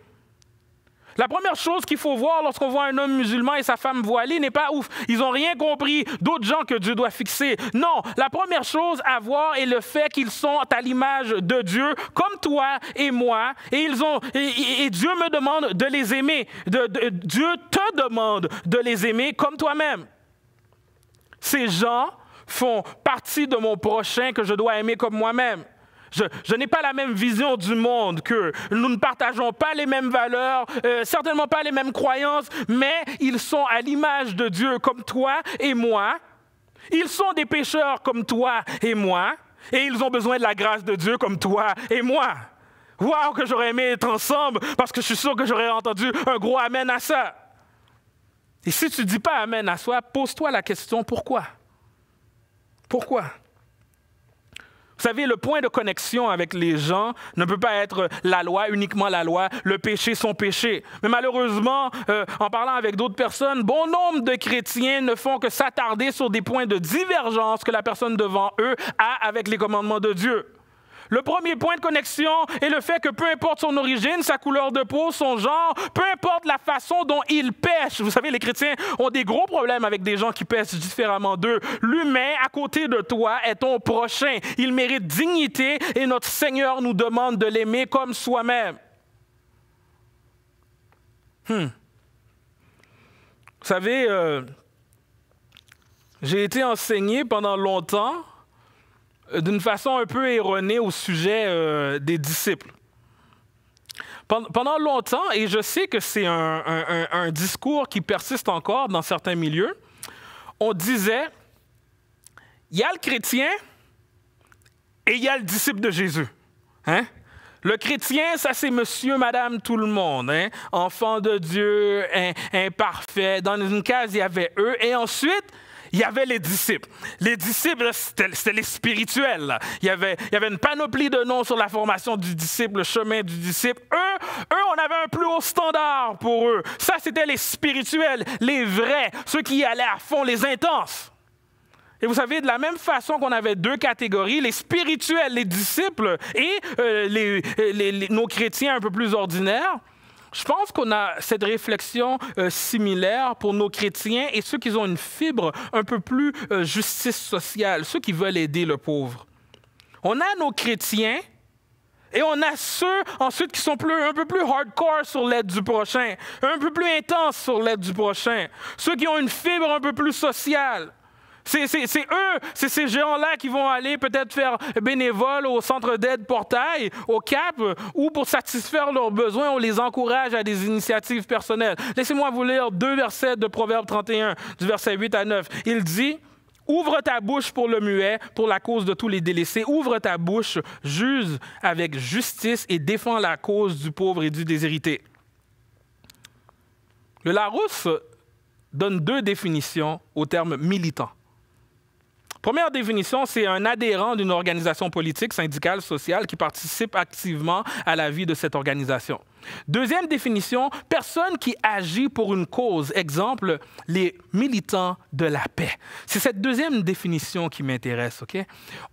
Speaker 1: La première chose qu'il faut voir lorsqu'on voit un homme musulman et sa femme voilée n'est pas ouf. Ils n'ont rien compris d'autres gens que Dieu doit fixer. Non, la première chose à voir est le fait qu'ils sont à l'image de Dieu, comme toi et moi, et, ils ont, et, Dieu me demande de les aimer. De, Dieu te demande de les aimer comme toi-même. Ces gens font partie de mon prochain que je dois aimer comme moi-même. Je, n'ai pas la même vision du monde que nous ne partageons pas les mêmes valeurs, euh, certainement pas les mêmes croyances, mais ils sont à l'image de Dieu comme toi et moi. Ils sont des pécheurs comme toi et moi, et ils ont besoin de la grâce de Dieu comme toi et moi. Waouh, que j'aurais aimé être ensemble parce que je suis sûr que j'aurais entendu un gros amen à ça. Et si tu ne dis pas Amen à soi, pose-toi la question pourquoi Pourquoi vous savez, le point de connexion avec les gens ne peut pas être la loi, uniquement la loi, le péché, son péché. Mais malheureusement, euh, en parlant avec d'autres personnes, bon nombre de chrétiens ne font que s'attarder sur des points de divergence que la personne devant eux a avec les commandements de Dieu. Le premier point de connexion est le fait que peu importe son origine, sa couleur de peau, son genre, peu importe la façon dont il pêche, vous savez, les chrétiens ont des gros problèmes avec des gens qui pêchent différemment d'eux. L'humain à côté de toi est ton prochain. Il mérite dignité et notre Seigneur nous demande de l'aimer comme soi-même. Hmm. Vous savez, euh, j'ai été enseigné pendant longtemps euh, d'une façon un peu erronée au sujet euh, des disciples. Pendant longtemps, et je sais que c'est un, discours qui persiste encore dans certains milieux, on disait, il y a le chrétien et il y a le disciple de Jésus. Hein? Le chrétien, ça c'est monsieur, madame, tout le monde, hein? enfant de Dieu, imparfait. Dans une case, il y avait eux. Et ensuite, il y avait les disciples. Les disciples, c'était les spirituels. Il y, avait, y avait une panoplie de noms sur la formation du disciple, le chemin du disciple. Eux, eux, on avait un plus haut standard pour eux. Ça, c'était les spirituels, les vrais, ceux qui y allaient à fond, les intenses. Et vous savez, de la même façon qu'on avait deux catégories, les spirituels, les disciples, et euh, nos chrétiens un peu plus ordinaires, je pense qu'on a cette réflexion euh, similaire pour nos chrétiens et ceux qui ont une fibre un peu plus euh, justice sociale, ceux qui veulent aider le pauvre. On a nos chrétiens et on a ceux ensuite qui sont un peu plus hardcore sur l'aide du prochain, un peu plus intense sur l'aide du prochain, ceux qui ont une fibre un peu plus sociale. C'est eux, c'est ces géants-là qui vont aller peut-être faire bénévole au centre d'aide portail, au CAP, ou pour satisfaire leurs besoins, on les encourage à des initiatives personnelles. Laissez-moi vous lire deux versets de Proverbe 31, du verset 8 à 9. Il dit, Ouvre ta bouche pour le muet, pour la cause de tous les délaissés. Ouvre ta bouche, juge avec justice et défends la cause du pauvre et du déshérité. Le Larousse donne deux définitions au terme militant. Première définition, c'est un adhérent d'une organisation politique, syndicale, sociale qui participe activement à la vie de cette organisation. Deuxième définition, personne qui agit pour une cause. Exemple, les militants de la paix. C'est cette deuxième définition qui m'intéresse, OK?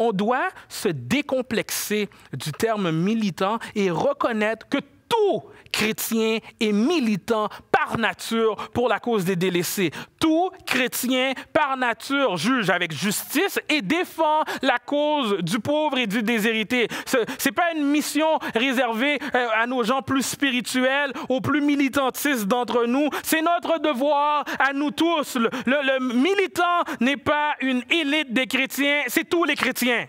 Speaker 1: On doit se décomplexer du terme militant et reconnaître que tout chrétien est militant par nature pour la cause des délaissés. Tout chrétien par nature juge avec justice et défend la cause du pauvre et du déshérité. Ce n'est pas une mission réservée euh, à nos gens plus spirituels, aux plus militantistes d'entre nous. C'est notre devoir à nous tous. Le, militant n'est pas une élite des chrétiens, c'est tous les chrétiens.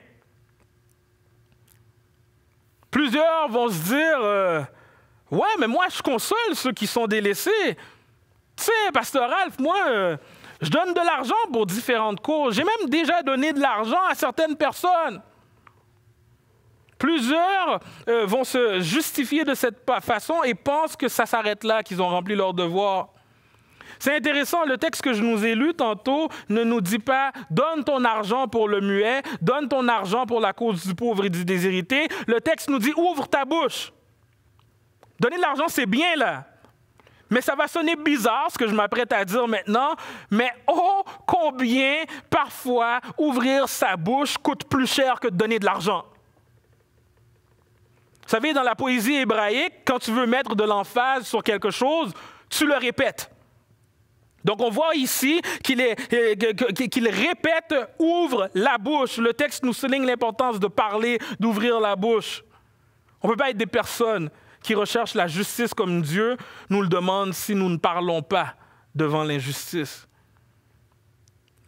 Speaker 1: Plusieurs vont se dire... Euh, Ouais, mais moi, je console ceux qui sont délaissés. Tu sais, Pasteur Ralph, moi, euh, je donne de l'argent pour différentes causes. J'ai même déjà donné de l'argent à certaines personnes. Plusieurs euh, vont se justifier de cette façon et pensent que ça s'arrête là, qu'ils ont rempli leur devoir. C'est intéressant, le texte que je nous ai lu tantôt ne nous dit pas donne ton argent pour le muet, donne ton argent pour la cause du pauvre et du déshérité. Le texte nous dit ouvre ta bouche. Donner de l'argent, c'est bien là. Mais ça va sonner bizarre ce que je m'apprête à dire maintenant, mais oh combien parfois ouvrir sa bouche coûte plus cher que de donner de l'argent. Vous savez, dans la poésie hébraïque, quand tu veux mettre de l'emphase sur quelque chose, tu le répètes. Donc on voit ici qu'il euh, répète, ouvre la bouche. Le texte nous souligne l'importance de parler, d'ouvrir la bouche. On ne peut pas être des personnes qui recherchent la justice comme Dieu nous le demande si nous ne parlons pas devant l'injustice.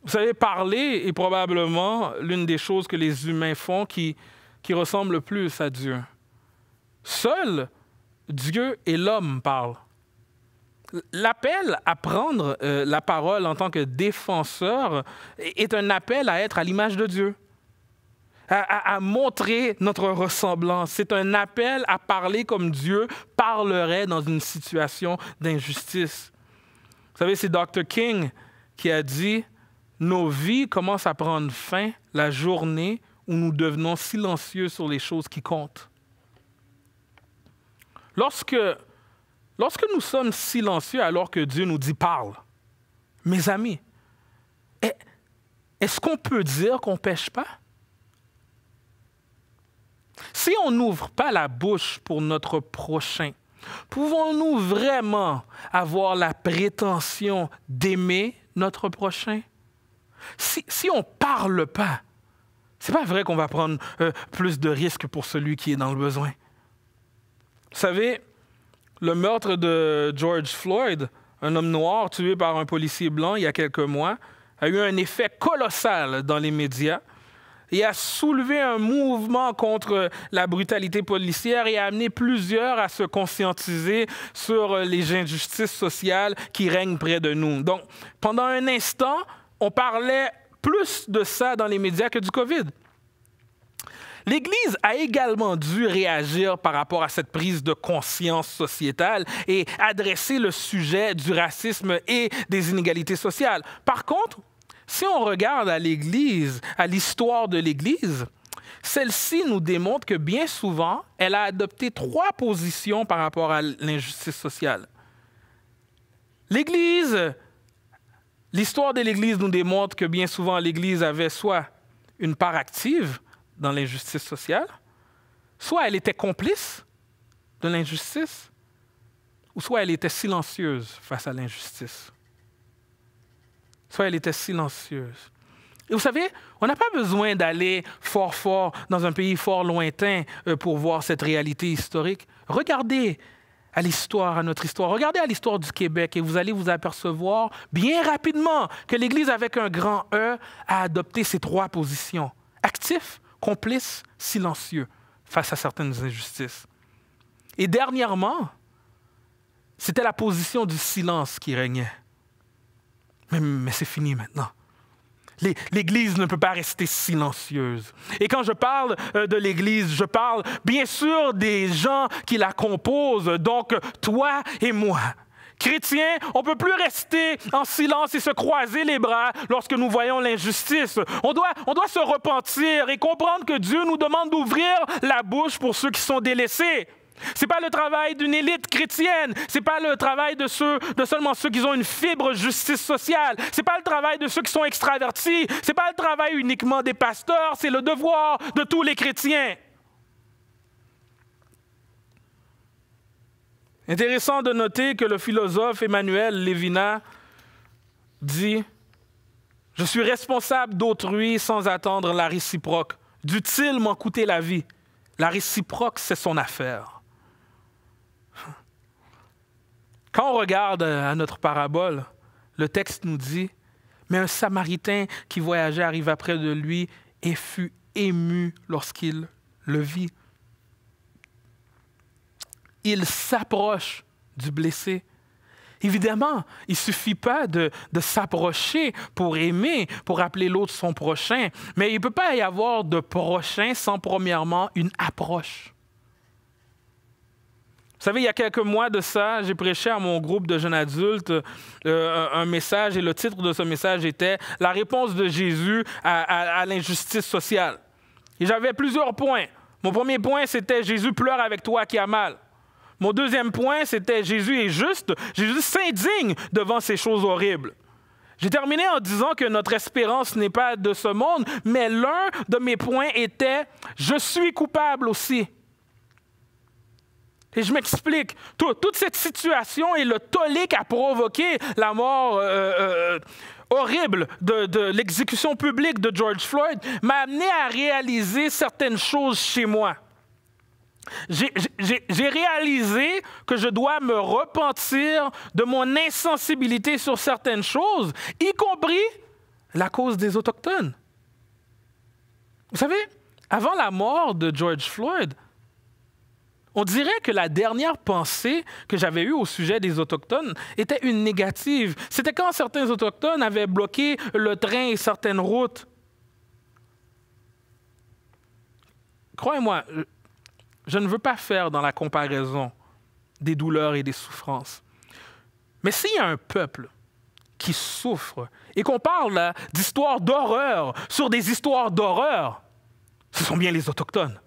Speaker 1: Vous savez, parler est probablement l'une des choses que les humains font qui, qui ressemble le plus à Dieu. Seul Dieu et l'homme parlent. L'appel à prendre euh, la parole en tant que défenseur est un appel à être à l'image de Dieu à, montrer notre ressemblance. C'est un appel à parler comme Dieu parlerait dans une situation d'injustice. Vous savez, c'est Dr. King qui a dit, nos vies commencent à prendre fin la journée où nous devenons silencieux sur les choses qui comptent. Lorsque, lorsque nous sommes silencieux alors que Dieu nous dit parle, mes amis, est-ce qu'on peut dire qu'on ne pêche pas? Si on n'ouvre pas la bouche pour notre prochain, pouvons-nous vraiment avoir la prétention d'aimer notre prochain? Si, on ne parle pas, n'est pas vrai qu'on va prendre euh, plus de risques pour celui qui est dans le besoin. Vous savez, le meurtre de George Floyd, un homme noir tué par un policier blanc il y a quelques mois, a eu un effet colossal dans les médias il a soulevé un mouvement contre la brutalité policière et a amené plusieurs à se conscientiser sur les injustices sociales qui règnent près de nous. Donc, pendant un instant, on parlait plus de ça dans les médias que du COVID. L'Église a également dû réagir par rapport à cette prise de conscience sociétale et adresser le sujet du racisme et des inégalités sociales. Par contre, si on regarde à l'Église, à l'histoire de l'Église, celle-ci nous démontre que bien souvent, elle a adopté trois positions par rapport à l'injustice sociale. L'Église, l'histoire de l'Église nous démontre que bien souvent l'Église avait soit une part active dans l'injustice sociale, soit elle était complice de l'injustice, ou soit elle était silencieuse face à l'injustice soit elle était silencieuse. Et vous savez, on n'a pas besoin d'aller fort fort dans un pays fort lointain euh, pour voir cette réalité historique. Regardez à l'histoire, à notre histoire. Regardez à l'histoire du Québec et vous allez vous apercevoir bien rapidement que l'Église avec un grand E a adopté ces trois positions. Actif, complice, silencieux face à certaines injustices. Et dernièrement, c'était la position du silence qui régnait. Mais, c'est fini maintenant. L'Église ne peut pas rester silencieuse. Et quand je parle euh, de l'Église, je parle bien sûr des gens qui la composent, donc toi et moi. Chrétiens, on ne peut plus rester en silence et se croiser les bras lorsque nous voyons l'injustice. On doit, on doit se repentir et comprendre que Dieu nous demande d'ouvrir la bouche pour ceux qui sont délaissés. C'est pas le travail d'une élite chrétienne. Ce n'est pas le travail de ceux, seulement ceux qui ont une fibre justice sociale. Ce n'est pas le travail de ceux qui sont extravertis. Ce n'est pas le travail uniquement des pasteurs. C'est le devoir de tous les chrétiens. Intéressant de noter que le philosophe Emmanuel Levinas dit Je suis responsable d'autrui sans attendre la réciproque. Dût-il m'en coûter la vie La réciproque, c'est son affaire. Quand on regarde euh, à notre parabole, le texte nous dit, mais un Samaritain qui voyageait arriva près de lui et fut ému lorsqu'il le vit. Il s'approche du blessé. Évidemment, il ne suffit pas de, de s'approcher pour aimer, pour appeler l'autre son prochain, mais il ne peut pas y avoir de prochain sans premièrement une approche savez, il y a quelques mois de ça, j'ai prêché à mon groupe de jeunes adultes euh, un message et le titre de ce message était La réponse de Jésus à, l'injustice sociale. Et j'avais plusieurs points. Mon premier point, c'était Jésus pleure avec toi qui a mal. Mon deuxième point, c'était Jésus est juste, Jésus s'indigne devant ces choses horribles. J'ai terminé en disant que notre espérance n'est pas de ce monde, mais l'un de mes points était Je suis coupable aussi. Et je m'explique. toute cette situation et le tollé a provoqué la mort euh, euh, horrible de l'exécution publique de George Floyd m'a amené à réaliser certaines choses chez moi. J'ai réalisé que je dois me repentir de mon insensibilité sur certaines choses, y compris la cause des Autochtones. Vous savez, avant la mort de George Floyd, on dirait que la dernière pensée que j'avais eue au sujet des Autochtones était une négative. C'était quand certains Autochtones avaient bloqué le train et certaines routes. Croyez-moi, je ne veux pas faire dans la comparaison des douleurs et des souffrances. Mais s'il y a un peuple qui souffre et qu'on parle d'histoires d'horreur sur des histoires d'horreur, ce sont bien les Autochtones.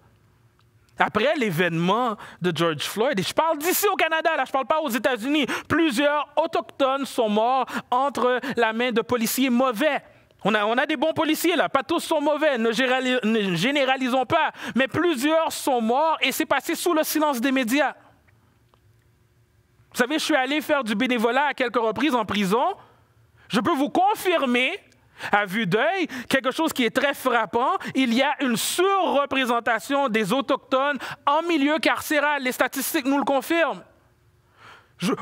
Speaker 1: Après l'événement de George Floyd, et je parle d'ici au Canada, là, je ne parle pas aux États-Unis, plusieurs autochtones sont morts entre la main de policiers mauvais. On a, on a des bons policiers là, pas tous sont mauvais, ne généralisons pas, mais plusieurs sont morts et c'est passé sous le silence des médias. Vous savez, je suis allé faire du bénévolat à quelques reprises en prison. Je peux vous confirmer à vue d'œil, quelque chose qui est très frappant, il y a une surreprésentation des Autochtones en milieu carcéral. Les statistiques nous le confirment.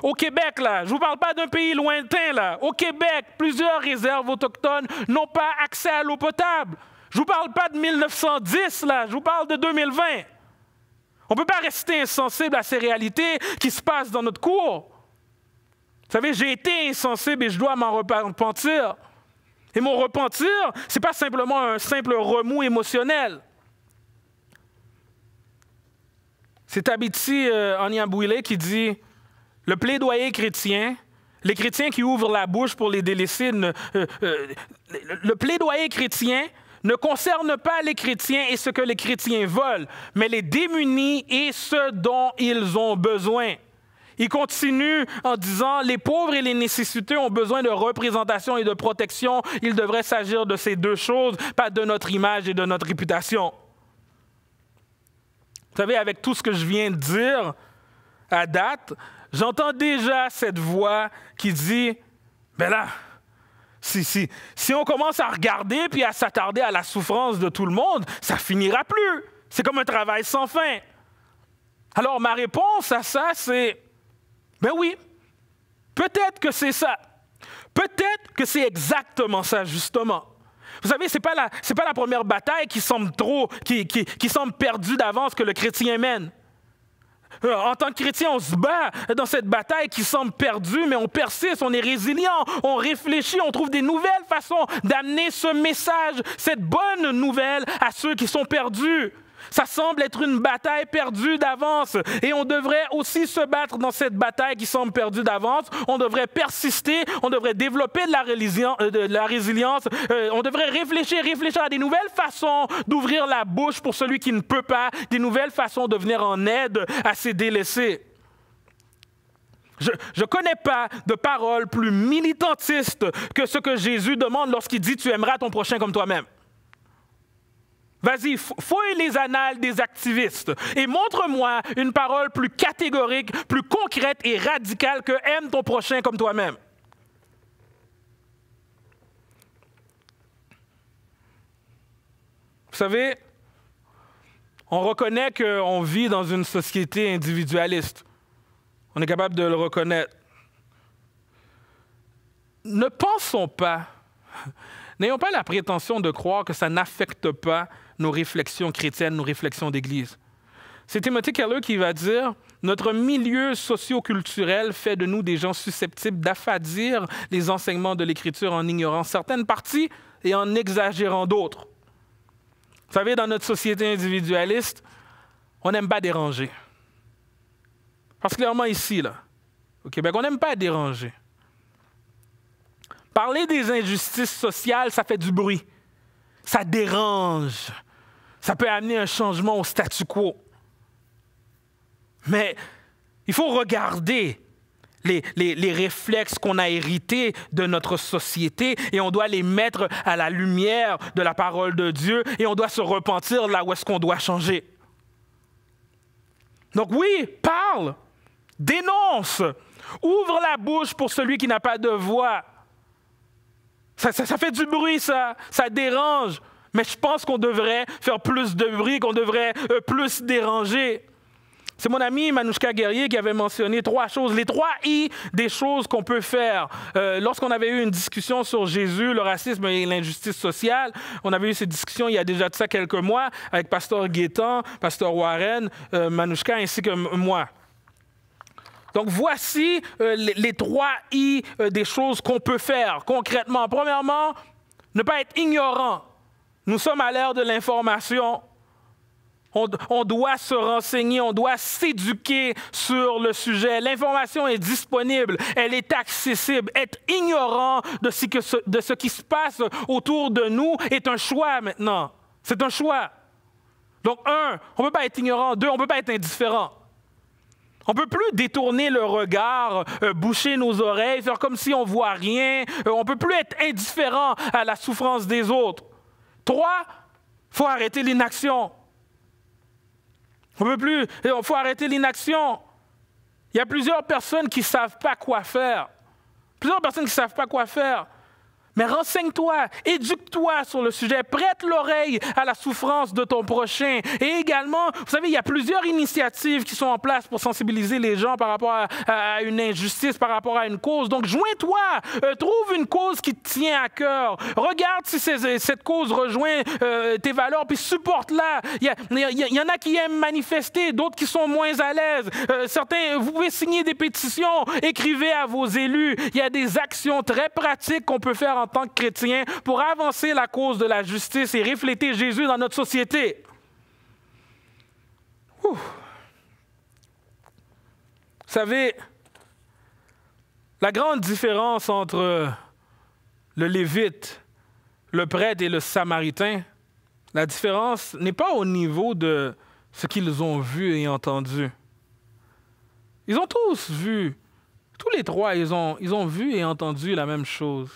Speaker 1: au Québec, là, je ne vous parle pas d'un pays lointain, là. Au Québec, plusieurs réserves autochtones n'ont pas accès à l'eau potable. Je ne vous parle pas de 1910, là, je vous parle de 2020. On ne peut pas rester insensible à ces réalités qui se passent dans notre cours. Vous savez, j'ai été insensible et je dois m'en repentir. Et mon repentir, ce n'est pas simplement un simple remous émotionnel. C'est Abiti euh, qui dit Le plaidoyer chrétien, les chrétiens qui ouvrent la bouche pour les délaisser, euh, euh, le plaidoyer chrétien ne concerne pas les chrétiens et ce que les chrétiens veulent, mais les démunis et ce dont ils ont besoin. Il continue en disant, les pauvres et les nécessités ont besoin de représentation et de protection. Il devrait s'agir de ces deux choses, pas de notre image et de notre réputation. Vous savez, avec tout ce que je viens de dire à date, j'entends déjà cette voix qui dit, ben là, si, si, si on commence à regarder puis à s'attarder à la souffrance de tout le monde, ça finira plus. C'est comme un travail sans fin. Alors ma réponse à ça, c'est mais ben oui, peut-être que c'est ça. Peut-être que c'est exactement ça, justement. Vous savez, ce n'est pas, la, première bataille qui semble trop, qui, qui semble perdue d'avance que le chrétien mène. Euh, en tant que chrétien, on se bat dans cette bataille qui semble perdue, mais on persiste, on est résilient, on réfléchit, on trouve des nouvelles façons d'amener ce message, cette bonne nouvelle à ceux qui sont perdus. Ça semble être une bataille perdue d'avance et on devrait aussi se battre dans cette bataille qui semble perdue d'avance. On devrait persister, on devrait développer de la, résilience, euh, de la résilience. Euh, on devrait réfléchir, réfléchir à des nouvelles façons d'ouvrir la bouche pour celui qui ne peut pas, des nouvelles façons de venir en aide à ces délaissés. Je ne connais pas de parole plus militantiste que ce que Jésus demande lorsqu'il dit Tu aimeras ton prochain comme toi-même. Vas-y, fouille les annales des activistes et montre-moi une parole plus catégorique, plus concrète et radicale que aime ton prochain comme toi-même. Vous savez, on reconnaît qu'on vit dans une société individualiste. On est capable de le reconnaître. Ne pensons pas N'ayons pas la prétention de croire que ça n'affecte pas nos réflexions chrétiennes, nos réflexions d'Église. C'est Timothy Keller qui va dire Notre milieu socio-culturel fait de nous des gens susceptibles d'affadir les enseignements de l'Écriture en ignorant certaines parties et en exagérant d'autres. Vous savez, dans notre société individualiste, on n'aime pas déranger. clairement, ici, là, au Québec, on n'aime pas déranger. Parler des injustices sociales, ça fait du bruit. Ça dérange. Ça peut amener un changement au statu quo. Mais il faut regarder les, réflexes qu'on a hérités de notre société et on doit les mettre à la lumière de la parole de Dieu et on doit se repentir là où est-ce qu'on doit changer. Donc oui, parle, dénonce, ouvre la bouche pour celui qui n'a pas de voix. Ça, fait du bruit, ça, ça dérange. Mais je pense qu'on devrait faire plus de bruit, qu'on devrait euh, plus déranger. C'est mon ami Manouchka Guerrier qui avait mentionné trois choses, les trois I des choses qu'on peut faire. Euh, lorsqu'on avait eu une discussion sur Jésus, le racisme et l'injustice sociale, on avait eu ces discussions il y a déjà de ça quelques mois avec Pasteur Guétan, Pasteur Warren, euh, Manushka ainsi que moi. Donc voici euh, les, trois I euh, des choses qu'on peut faire concrètement. Premièrement, ne pas être ignorant. Nous sommes à l'ère de l'information. On, doit se renseigner, on doit s'éduquer sur le sujet. L'information est disponible, elle est accessible. Être ignorant de ce, de ce qui se passe autour de nous est un choix maintenant. C'est un choix. Donc, un, on ne peut pas être ignorant. Deux, on ne peut pas être indifférent. On ne peut plus détourner le regard, euh, boucher nos oreilles, faire comme si on voit rien. Euh, on ne peut plus être indifférent à la souffrance des autres. Trois, faut arrêter l'inaction. On peut plus, euh, faut arrêter l'inaction. Il y a plusieurs personnes qui savent pas quoi faire. Plusieurs personnes qui savent pas quoi faire. Mais renseigne-toi, éduque-toi sur le sujet, prête l'oreille à la souffrance de ton prochain. Et également, vous savez, il y a plusieurs initiatives qui sont en place pour sensibiliser les gens par rapport à, une injustice, par rapport à une cause. Donc, joins-toi, euh, trouve une cause qui te tient à cœur. Regarde si cette cause rejoint euh, tes valeurs, puis supporte-la. Il y, en a qui aiment manifester, d'autres qui sont moins à l'aise. Euh, certains, vous pouvez signer des pétitions, écrivez à vos élus. Il y a des actions très pratiques qu'on peut faire en tant que chrétien, pour avancer la cause de la justice et refléter Jésus dans notre société. Vous savez, la grande différence entre le lévite, le prêtre et le samaritain, la différence n'est pas au niveau de ce qu'ils ont vu et entendu. Ils ont tous vu, tous les trois, ils ont, ils ont vu et entendu la même chose.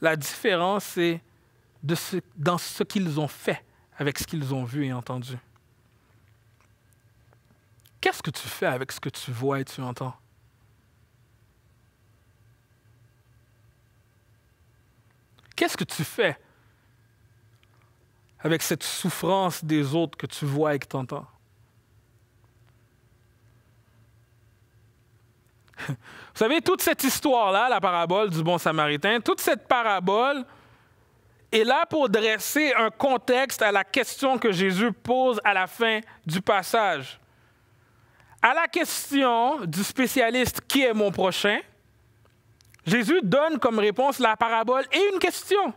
Speaker 1: La différence, c'est dans ce qu'ils ont fait avec ce qu'ils ont vu et entendu. Qu'est-ce que tu fais avec ce que tu vois et tu entends? Qu'est-ce que tu fais avec cette souffrance des autres que tu vois et que tu entends? Vous savez, toute cette histoire-là, la parabole du bon samaritain, toute cette parabole est là pour dresser un contexte à la question que Jésus pose à la fin du passage. À la question du spécialiste qui est mon prochain, Jésus donne comme réponse la parabole et une question.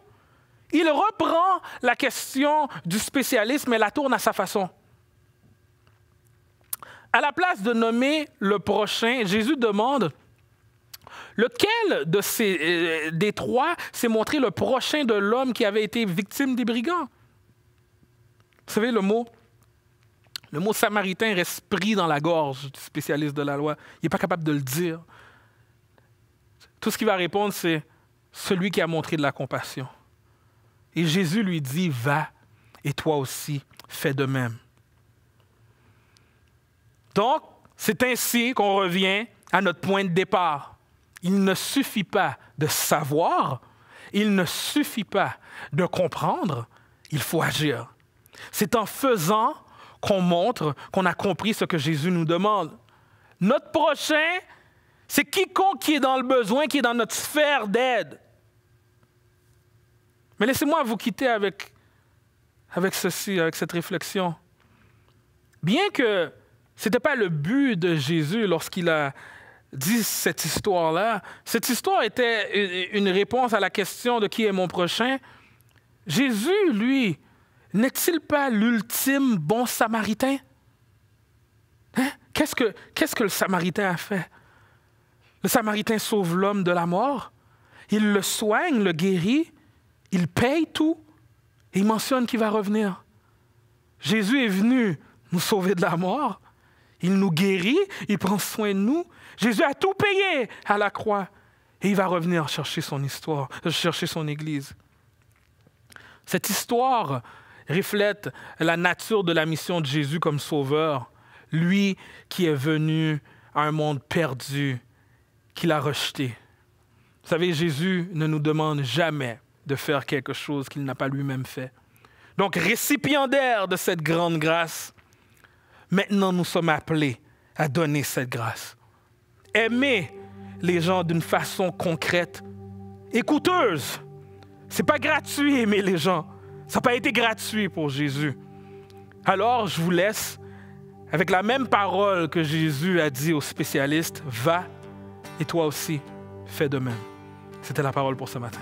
Speaker 1: Il reprend la question du spécialiste mais la tourne à sa façon à la place de nommer le prochain, Jésus demande lequel de ces, euh, des trois s'est montré le prochain de l'homme qui avait été victime des brigands? Vous savez, le mot, le mot samaritain reste dans la gorge du spécialiste de la loi. Il n'est pas capable de le dire. Tout ce qu'il va répondre, c'est celui qui a montré de la compassion. Et Jésus lui dit, va, et toi aussi, fais de même. Donc, c'est ainsi qu'on revient à notre point de départ. Il ne suffit pas de savoir, il ne suffit pas de comprendre, il faut agir. C'est en faisant qu'on montre qu'on a compris ce que Jésus nous demande. Notre prochain, c'est quiconque qui est dans le besoin, qui est dans notre sphère d'aide. Mais laissez-moi vous quitter avec, avec ceci, avec cette réflexion. Bien que ce n'était pas le but de Jésus lorsqu'il a dit cette histoire-là. Cette histoire était une réponse à la question de qui est mon prochain. Jésus, lui, n'est-il pas l'ultime bon samaritain? Hein? Qu'est-ce que, qu'est-ce que le samaritain a fait? Le samaritain sauve l'homme de la mort. Il le soigne, le guérit. Il paye tout. Et il mentionne qu'il va revenir. Jésus est venu nous sauver de la mort. Il nous guérit, il prend soin de nous. Jésus a tout payé à la croix. Et il va revenir chercher son histoire, chercher son Église. Cette histoire reflète la nature de la mission de Jésus comme sauveur, lui qui est venu à un monde perdu, qu'il a rejeté. Vous savez, Jésus ne nous demande jamais de faire quelque chose qu'il n'a pas lui-même fait. Donc, récipiendaire de cette grande grâce, Maintenant, nous sommes appelés à donner cette grâce. Aimer les gens d'une façon concrète et coûteuse. n'est pas gratuit aimer les gens. Ça n'a pas été gratuit pour Jésus. Alors, je vous laisse avec la même parole que Jésus a dit aux spécialistes, va et toi aussi, fais de même. C'était la parole pour ce matin.